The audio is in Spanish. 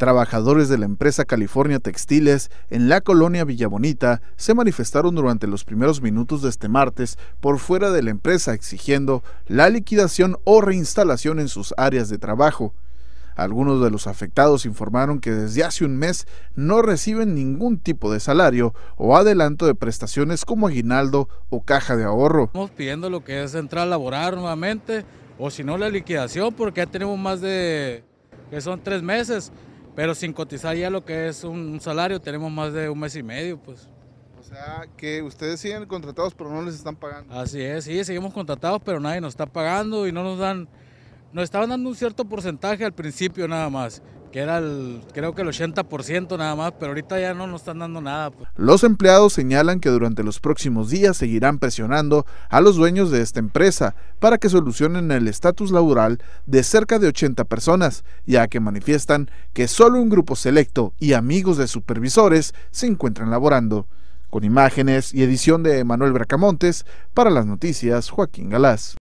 Trabajadores de la empresa California Textiles en la colonia Villabonita se manifestaron durante los primeros minutos de este martes por fuera de la empresa exigiendo la liquidación o reinstalación en sus áreas de trabajo. Algunos de los afectados informaron que desde hace un mes no reciben ningún tipo de salario o adelanto de prestaciones como aguinaldo o caja de ahorro. Estamos pidiendo lo que es entrar a laborar nuevamente o si no la liquidación porque ya tenemos más de que son tres meses pero sin cotizar ya lo que es un salario, tenemos más de un mes y medio, pues. O sea, que ustedes siguen contratados, pero no les están pagando. Así es, sí, seguimos contratados, pero nadie nos está pagando y no nos dan, nos estaban dando un cierto porcentaje al principio nada más, que era el, creo que el 80% nada más, pero ahorita ya no nos están dando nada. Pues. Los empleados señalan que durante los próximos días seguirán presionando a los dueños de esta empresa para que solucionen el estatus laboral de cerca de 80 personas, ya que manifiestan que solo un grupo selecto y amigos de supervisores se encuentran laborando. Con imágenes y edición de Manuel Bracamontes, para las noticias Joaquín Galás.